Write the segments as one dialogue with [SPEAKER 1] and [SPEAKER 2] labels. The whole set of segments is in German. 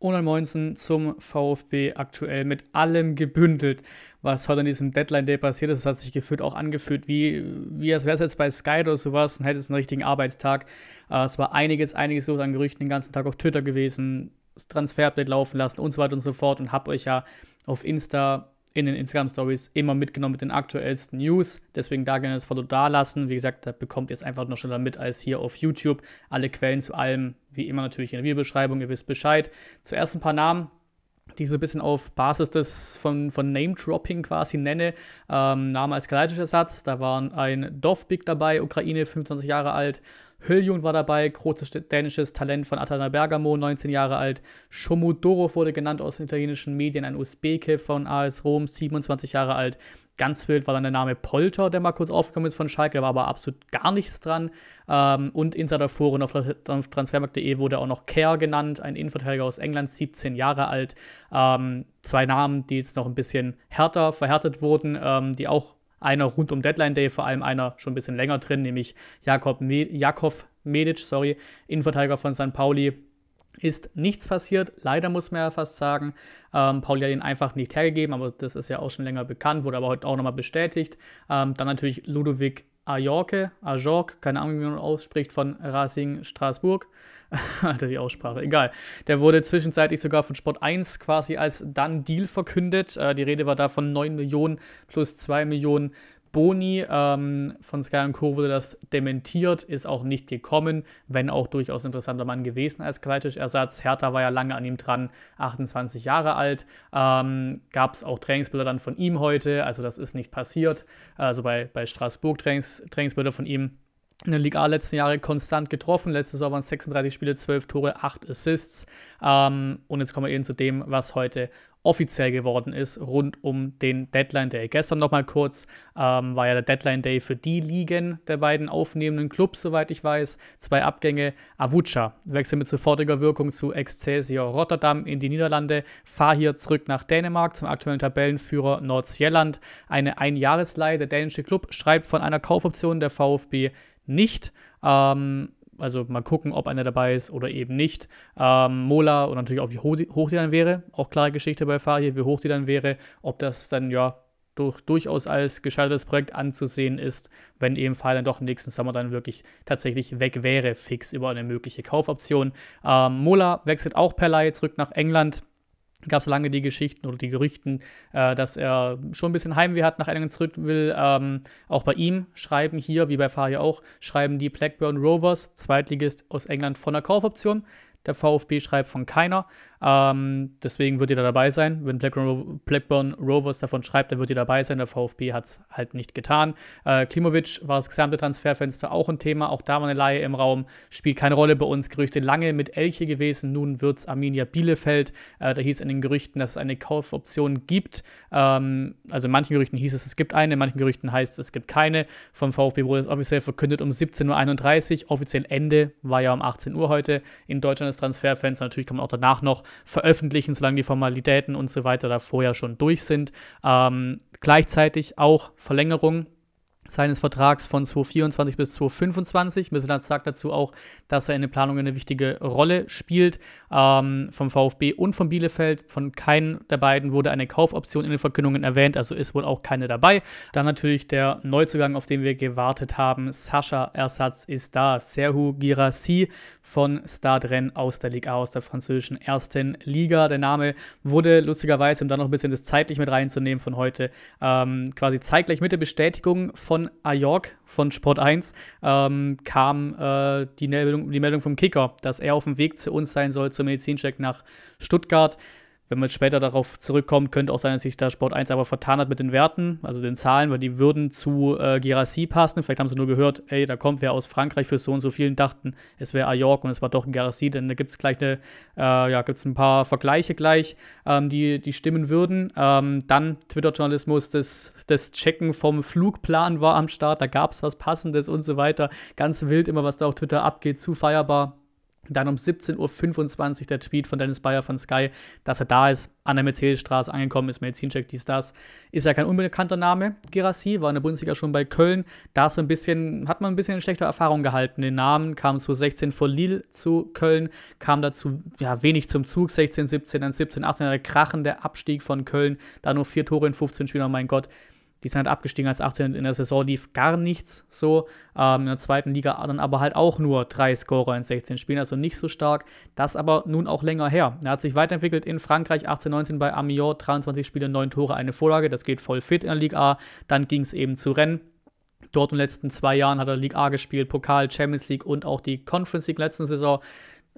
[SPEAKER 1] Ronald Moinsen zum VfB aktuell mit allem gebündelt, was heute an diesem Deadline Day passiert ist. Das hat sich gefühlt auch angefühlt, wie, wie als wäre es jetzt bei Sky oder sowas und hätte es einen richtigen Arbeitstag. Äh, es war einiges, einiges los an Gerüchten den ganzen Tag auf Twitter gewesen, Transfer-Update laufen lassen und so weiter und so fort und habe euch ja auf Insta in den Instagram Stories immer mitgenommen mit den aktuellsten News. Deswegen da gerne das Foto da lassen. Wie gesagt, da bekommt ihr es einfach noch schneller mit als hier auf YouTube. Alle Quellen zu allem, wie immer natürlich in der Videobeschreibung. Ihr wisst Bescheid. Zuerst ein paar Namen die ich so ein bisschen auf Basis des von, von Name-Dropping quasi nenne. Ähm, Name als Satz. da waren ein Dovbik dabei, Ukraine, 25 Jahre alt, Hyljun war dabei, großes dänisches Talent von Atana Bergamo, 19 Jahre alt. Shomudorov wurde genannt aus den italienischen Medien, ein Usbeke von AS Rom, 27 Jahre alt. Ganz wild war dann der Name Polter, der mal kurz aufgekommen ist von Schalke, da war aber absolut gar nichts dran. Ähm, und Insiderforen auf, transfermarkt.de wurde auch noch Care genannt, ein Innenverteidiger aus England, 17 Jahre alt. Ähm, zwei Namen, die jetzt noch ein bisschen härter verhärtet wurden, ähm, die auch einer rund um Deadline Day, vor allem einer schon ein bisschen länger drin, nämlich Jakob Me Jakov Medic, sorry, Innenverteidiger von St. Pauli, ist nichts passiert. Leider muss man ja fast sagen. Ähm, Pauli hat ihn einfach nicht hergegeben, aber das ist ja auch schon länger bekannt, wurde aber heute auch nochmal bestätigt. Ähm, dann natürlich Ludovic Ajorke, Ajork, keine Ahnung, wie man ausspricht, von Racing Straßburg. Alter, die Aussprache, egal. Der wurde zwischenzeitlich sogar von Sport 1 quasi als dann Deal verkündet. Äh, die Rede war da von 9 Millionen plus 2 Millionen Boni ähm, von Sky und Co. wurde das dementiert, ist auch nicht gekommen, wenn auch durchaus interessanter Mann gewesen als Kalajdzic-Ersatz. Hertha war ja lange an ihm dran, 28 Jahre alt. Ähm, Gab es auch Trainingsbilder dann von ihm heute, also das ist nicht passiert. Also bei, bei Straßburg Trainings, Trainingsbilder von ihm in der Liga A letzten Jahre konstant getroffen. Letztes Jahr waren es 36 Spiele, 12 Tore, 8 Assists. Ähm, und jetzt kommen wir eben zu dem, was heute offiziell geworden ist rund um den Deadline Day. Gestern nochmal kurz ähm, war ja der Deadline Day für die Ligen der beiden aufnehmenden Clubs, soweit ich weiß. Zwei Abgänge. Avucha wechselt mit sofortiger Wirkung zu Excelsior Rotterdam in die Niederlande. Fahr hier zurück nach Dänemark zum aktuellen Tabellenführer Nordsjelland. Eine Einjahresleihe. Der dänische Club schreibt von einer Kaufoption der VfB nicht. Ähm, also mal gucken, ob einer dabei ist oder eben nicht. Ähm, Mola und natürlich auch, wie hoch die, hoch die dann wäre. Auch klare Geschichte bei Fahir, wie hoch die dann wäre. Ob das dann ja durch, durchaus als gescheitertes Projekt anzusehen ist, wenn eben Fahir dann doch nächsten Sommer dann wirklich tatsächlich weg wäre, fix über eine mögliche Kaufoption. Ähm, Mola wechselt auch per Laie zurück nach England gab es lange die Geschichten oder die Gerüchten, äh, dass er schon ein bisschen Heimweh hat, nach England zurück will. Ähm, auch bei ihm schreiben hier, wie bei Faria auch, schreiben die Blackburn Rovers, Zweitligist aus England, von der Kaufoption. Der VfB schreibt von keiner. Ähm, deswegen wird ihr da dabei sein. Wenn Blackburn, Blackburn, Rovers davon schreibt, dann wird ihr dabei sein. Der VfB hat es halt nicht getan. Äh, Klimovic war das gesamte Transferfenster auch ein Thema. Auch da war eine Laie im Raum. Spielt keine Rolle bei uns. Gerüchte lange mit Elche gewesen. Nun wird es Arminia Bielefeld. Äh, da hieß in den Gerüchten, dass es eine Kaufoption gibt. Ähm, also in manchen Gerüchten hieß es, es gibt eine. In manchen Gerüchten heißt es, es gibt keine. Vom VfB wurde es offiziell verkündet um 17.31 Uhr. Offiziell Ende war ja um 18 Uhr heute. In Deutschland ist Transferfenster. Natürlich kann man auch danach noch veröffentlichen, solange die Formalitäten und so weiter da vorher schon durch sind. Ähm, gleichzeitig auch Verlängerung seines Vertrags von 2024 bis 2025. Misseland sagt dazu auch, dass er in den Planungen eine wichtige Rolle spielt. Ähm, vom VfB und von Bielefeld, von keinem der beiden wurde eine Kaufoption in den Verkündungen erwähnt, also ist wohl auch keine dabei. Dann natürlich der Neuzugang, auf den wir gewartet haben. Sascha Ersatz ist da. Serhu Girassi von Stadren aus der Liga, A, aus der französischen ersten Liga. Der Name wurde lustigerweise, um da noch ein bisschen das zeitlich mit reinzunehmen von heute, ähm, quasi zeitgleich mit der Bestätigung von von Ajork von Sport 1 ähm, kam äh, die, Meldung, die Meldung vom Kicker, dass er auf dem Weg zu uns sein soll zum Medizincheck nach Stuttgart. Wenn man später darauf zurückkommt, könnte auch sein, dass sich da Sport 1 aber vertan hat mit den Werten, also den Zahlen, weil die würden zu äh, Gerassi passen. Vielleicht haben sie nur gehört, ey, da kommt wer aus Frankreich für so und so vielen, dachten, es wäre Ajork und es war doch ein Gerassi, denn da gibt es gleich eine, äh, ja, gibt ein paar Vergleiche gleich, ähm, die, die stimmen würden. Ähm, dann Twitter-Journalismus, das, das Checken vom Flugplan war am Start, da gab es was Passendes und so weiter. Ganz wild immer, was da auf Twitter abgeht, zu feierbar. Dann um 17.25 Uhr der Tweet von Dennis Bayer von Sky, dass er da ist, an der Mercedesstraße angekommen ist, Medizincheck, dies, das. Ist ja kein unbekannter Name, Gerassi, war in der Bundesliga schon bei Köln. Da so ein bisschen, hat man ein bisschen schlechte Erfahrung gehalten. Den Namen kam zu 16 vor Lille zu Köln, kam dazu ja, wenig zum Zug, 16, 17, dann 17, 18, der krachende Abstieg von Köln, da nur vier Tore in 15 Spielen, oh mein Gott die sind halt abgestiegen als 18. In der Saison lief gar nichts so. Ähm, in der zweiten Liga dann aber halt auch nur drei Scorer in 16 Spielen, also nicht so stark. Das aber nun auch länger her. Er hat sich weiterentwickelt in Frankreich 18-19 bei Amiens, 23 Spiele, 9 Tore, eine Vorlage. Das geht voll fit in der Liga A. Dann ging es eben zu Rennen. Dort in den letzten zwei Jahren hat er Liga A gespielt, Pokal, Champions League und auch die Conference League letzten Saison.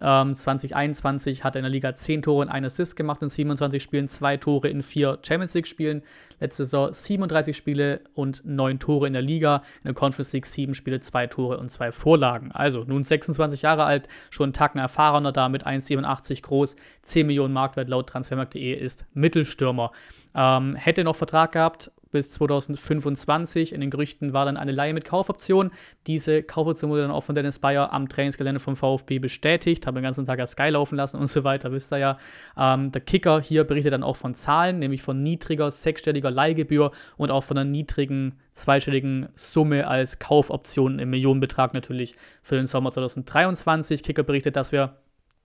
[SPEAKER 1] Ähm, 2021 hat er in der Liga 10 Tore und 1 Assist gemacht in 27 Spielen, 2 Tore in 4 Champions League Spielen. Letzte Saison 37 Spiele und 9 Tore in der Liga. In der Conference League 7 Spiele, 2 Tore und 2 Vorlagen. Also nun 26 Jahre alt, schon einen Tacken erfahrener da mit 1,87 groß, 10 Millionen Marktwert laut transfermarkt.de ist Mittelstürmer. Ähm, hätte noch Vertrag gehabt, bis 2025. In den Gerüchten war dann eine Laie mit Kaufoption. Diese Kaufoption wurde dann auch von Dennis Bayer am Trainingsgelände vom VfB bestätigt, Habe den ganzen Tag ja Sky laufen lassen und so weiter, wisst ihr ja. Ähm, der Kicker hier berichtet dann auch von Zahlen, nämlich von niedriger sechsstelliger Leihgebühr und auch von einer niedrigen zweistelligen Summe als Kaufoption im Millionenbetrag natürlich für den Sommer 2023. Kicker berichtet, dass wir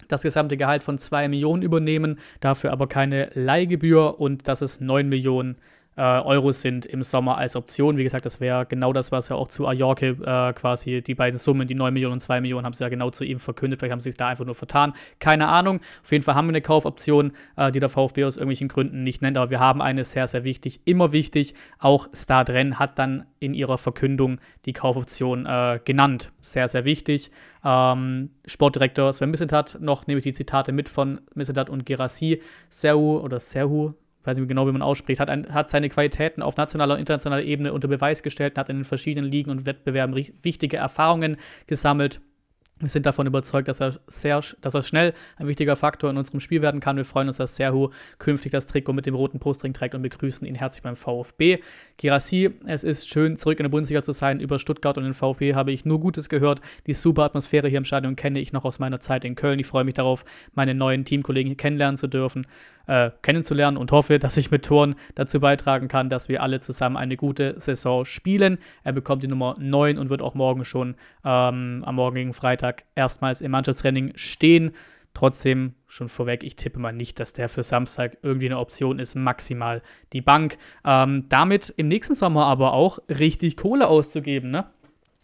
[SPEAKER 1] das gesamte Gehalt von 2 Millionen übernehmen, dafür aber keine Leihgebühr und dass es 9 Millionen äh, Euros sind im Sommer als Option. Wie gesagt, das wäre genau das, was ja auch zu Ajorke äh, quasi die beiden Summen, die 9 Millionen und 2 Millionen, haben sie ja genau zu ihm verkündet. Vielleicht haben sie es da einfach nur vertan. Keine Ahnung. Auf jeden Fall haben wir eine Kaufoption, äh, die der VfB aus irgendwelchen Gründen nicht nennt. Aber wir haben eine sehr, sehr wichtig, immer wichtig. Auch Stadren hat dann in ihrer Verkündung die Kaufoption äh, genannt. Sehr, sehr wichtig. Ähm, Sportdirektor Sven Missentat noch, nehme ich die Zitate mit von Missentat und Gerassi. Serhu oder Serhu, ich weiß nicht genau, wie man ausspricht, hat, ein, hat seine Qualitäten auf nationaler und internationaler Ebene unter Beweis gestellt und hat in den verschiedenen Ligen und Wettbewerben wichtige Erfahrungen gesammelt. Wir sind davon überzeugt, dass er, sehr, dass er schnell ein wichtiger Faktor in unserem Spiel werden kann. Wir freuen uns, dass Serhu künftig das Trikot mit dem roten Brustring trägt und begrüßen ihn herzlich beim VfB. Girassi, es ist schön, zurück in der Bundesliga zu sein. Über Stuttgart und den VfB habe ich nur Gutes gehört. Die super Atmosphäre hier im Stadion kenne ich noch aus meiner Zeit in Köln. Ich freue mich darauf, meine neuen Teamkollegen kennenlernen zu dürfen, äh, kennenzulernen und hoffe, dass ich mit Toren dazu beitragen kann, dass wir alle zusammen eine gute Saison spielen. Er bekommt die Nummer 9 und wird auch morgen schon ähm, am morgigen Freitag Freitag erstmals im Mannschaftstraining stehen. Trotzdem schon vorweg, ich tippe mal nicht, dass der für Samstag irgendwie eine Option ist, maximal die Bank. Ähm, damit im nächsten Sommer aber auch richtig Kohle auszugeben, ne?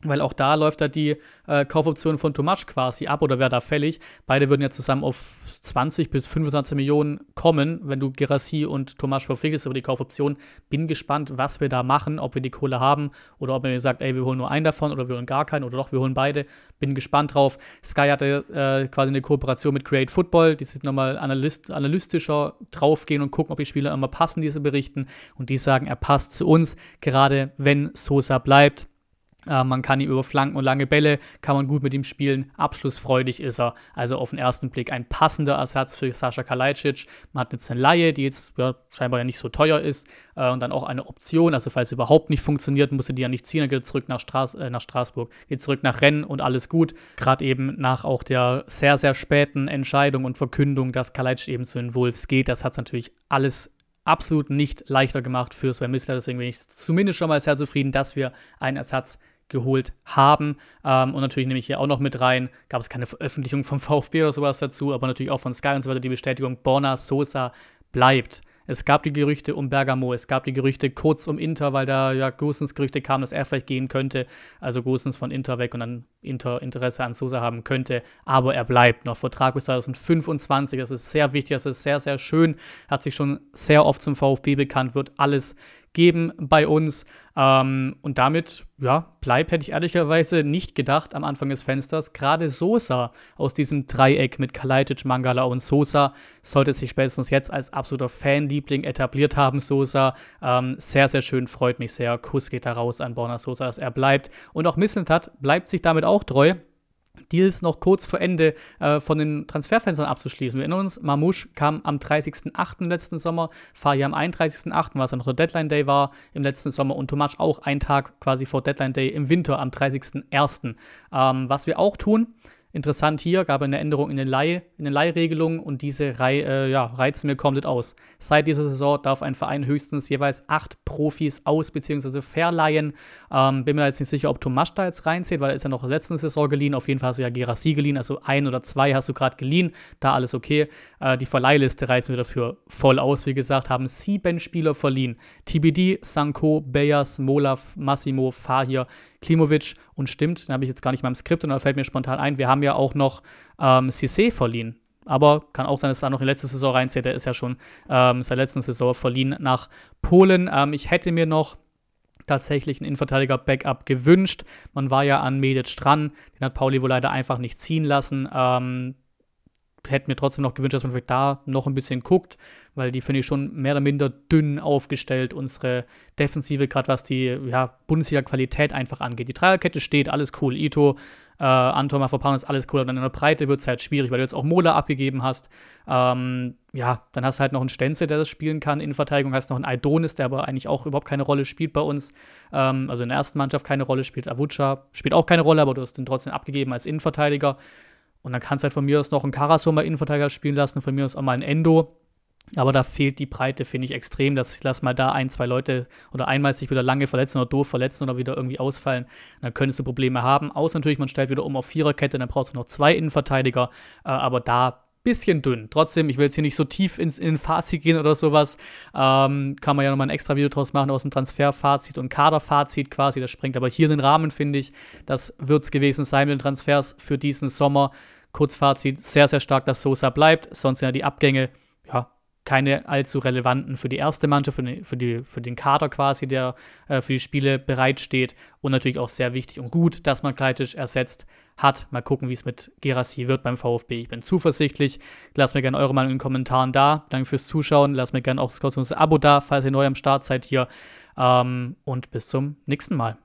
[SPEAKER 1] weil auch da läuft da die äh, Kaufoption von Tomasch quasi ab oder wäre da fällig. Beide würden ja zusammen auf 20 bis 25 Millionen kommen, wenn du Gerassi und Tomasch verpflichtest über die Kaufoption. Bin gespannt, was wir da machen, ob wir die Kohle haben oder ob man sagt, ey, wir holen nur einen davon oder wir holen gar keinen oder doch, wir holen beide. Bin gespannt drauf. Sky hatte äh, quasi eine Kooperation mit Create Football, die sind nochmal analyst analytischer draufgehen und gucken, ob die Spieler immer passen, diese berichten. Und die sagen, er passt zu uns, gerade wenn Sosa bleibt äh, man kann ihn über Flanken und lange Bälle, kann man gut mit ihm spielen. Abschlussfreudig ist er. Also auf den ersten Blick ein passender Ersatz für Sascha Kalajdzic. Man hat jetzt eine Laie, die jetzt ja, scheinbar ja nicht so teuer ist. Äh, und dann auch eine Option. Also falls es überhaupt nicht funktioniert, muss du die ja nicht ziehen. Dann geht zurück nach, Straß äh, nach Straßburg. Geht zurück nach Rennen und alles gut. Gerade eben nach auch der sehr, sehr späten Entscheidung und Verkündung, dass Kalajdzic eben zu den Wolves geht. Das hat es natürlich alles absolut nicht leichter gemacht für Sven Misler. Deswegen bin ich zumindest schon mal sehr zufrieden, dass wir einen Ersatz haben geholt haben. Ähm, und natürlich nehme ich hier auch noch mit rein, gab es keine Veröffentlichung vom VfB oder sowas dazu, aber natürlich auch von Sky und so weiter die Bestätigung, Borna Sosa bleibt. Es gab die Gerüchte um Bergamo, es gab die Gerüchte kurz um Inter, weil da ja Gosens Gerüchte kamen, dass er vielleicht gehen könnte. Also Gosens von Inter weg und dann Inter Interesse an Sosa haben könnte, aber er bleibt noch. Vertrag bis 2025, das ist sehr wichtig, das ist sehr, sehr schön, hat sich schon sehr oft zum VfB bekannt, wird alles geben bei uns. Ähm, und damit, ja, bleibt, hätte ich ehrlicherweise nicht gedacht am Anfang des Fensters. Gerade Sosa aus diesem Dreieck mit Kalaitic, Mangala und Sosa sollte sich spätestens jetzt als absoluter Fanliebling etabliert haben. Sosa, ähm, sehr, sehr schön, freut mich sehr. Kuss geht da raus an Borna Sosa, dass er bleibt. Und auch Missentat bleibt sich damit auch auch treu, Deals noch kurz vor Ende äh, von den Transferfenstern abzuschließen. Wir erinnern uns, Mamouche kam am 30.08. letzten Sommer, Faye am 31.08., was dann noch der Deadline Day war im letzten Sommer und Tomasch auch einen Tag quasi vor Deadline Day im Winter am 30.01. Ähm, was wir auch tun, Interessant hier gab eine Änderung in den, Leih, in den Leihregelungen und diese Rei, äh, ja, reizen wir komplett aus. Seit dieser Saison darf ein Verein höchstens jeweils acht Profis aus- bzw. verleihen. Ähm, bin mir jetzt nicht sicher, ob Tomasch da jetzt reinzählt, weil er ist ja noch letzten Saison geliehen. Auf jeden Fall hast du ja Gerassi geliehen, also ein oder zwei hast du gerade geliehen. Da alles okay. Äh, die Verleihliste reizen wir dafür voll aus. Wie gesagt, haben sieben Spieler verliehen. TBD, Sanko, Beyers, Molaf, Massimo, Fahir, Klimovic und stimmt, den habe ich jetzt gar nicht mal im Skript und da fällt mir spontan ein, wir haben ja auch noch ähm, Cissé verliehen. Aber kann auch sein, dass er noch in letzte Saison reinzieht. Der ist ja schon ähm, seit letzten Saison verliehen nach Polen. Ähm, ich hätte mir noch tatsächlich einen Innenverteidiger-Backup gewünscht. Man war ja an Medic dran. Den hat Pauli wohl leider einfach nicht ziehen lassen. Ähm, hätte mir trotzdem noch gewünscht, dass man vielleicht da noch ein bisschen guckt, weil die finde ich schon mehr oder minder dünn aufgestellt, unsere Defensive, gerade was die ja, Bundesliga-Qualität einfach angeht. Die Dreierkette steht, alles cool. Ito, äh, Anton Mafopanos, alles cool. Aber dann in der Breite wird es halt schwierig, weil du jetzt auch Mola abgegeben hast. Ähm, ja, dann hast du halt noch einen Stenze, der das spielen kann in Verteidigung, hast noch einen Aidonis, der aber eigentlich auch überhaupt keine Rolle spielt bei uns. Ähm, also in der ersten Mannschaft keine Rolle spielt. Avucha spielt auch keine Rolle, aber du hast ihn trotzdem abgegeben als Innenverteidiger. Und dann kannst du halt von mir aus noch einen Karasor mal Innenverteidiger spielen lassen, von mir aus auch mal einen Endo. Aber da fehlt die Breite, finde ich, extrem. Dass ich lass mal da ein, zwei Leute oder einmal sich wieder lange verletzen oder doof verletzen oder wieder irgendwie ausfallen. Dann könntest du Probleme haben. Außer natürlich, man stellt wieder um auf Viererkette, dann brauchst du noch zwei Innenverteidiger. Äh, aber da bisschen dünn. Trotzdem, ich will jetzt hier nicht so tief ins, in ein Fazit gehen oder sowas. Ähm, kann man ja nochmal ein extra Video draus machen aus dem Transferfazit und Kaderfazit quasi. Das sprengt aber hier den Rahmen, finde ich. Das wird es gewesen sein mit den Transfers für diesen Sommer. Kurzfazit, sehr, sehr stark, dass Sosa bleibt. Sonst sind ja die Abgänge, ja, keine allzu relevanten für die erste Mannschaft, für den, für die, für den Kader quasi, der äh, für die Spiele bereitsteht. Und natürlich auch sehr wichtig und gut, dass man Kleitic ersetzt hat. Mal gucken, wie es mit Gerassi wird beim VfB. Ich bin zuversichtlich. Lasst mir gerne eure Meinung in den Kommentaren da. Danke fürs Zuschauen. Lasst mir gerne auch das kostenlose Abo da, falls ihr neu am Start seid hier. Ähm, und bis zum nächsten Mal.